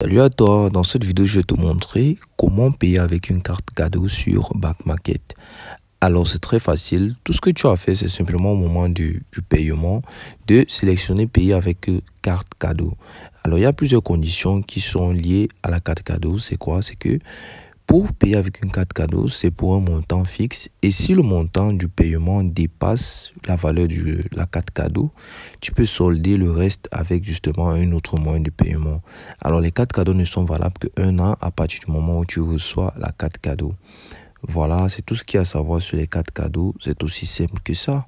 Salut à toi, dans cette vidéo je vais te montrer comment payer avec une carte cadeau sur Back Alors c'est très facile, tout ce que tu as fait c'est simplement au moment du, du, paiement de sélectionner payer avec euh, carte cadeau. Alors il y a plusieurs conditions qui sont liées à la carte cadeau, c'est quoi C'est que pour payer avec une carte cadeau, c'est pour un montant fixe et si le montant du paiement dépasse la valeur de la carte cadeau, tu peux solder le reste avec justement un autre moyen de paiement. Alors les cartes cadeaux ne sont valables qu'un an à partir du moment où tu reçois la carte cadeau. Voilà, c'est tout ce qu'il y a à savoir sur les cartes cadeaux. C'est aussi simple que ça.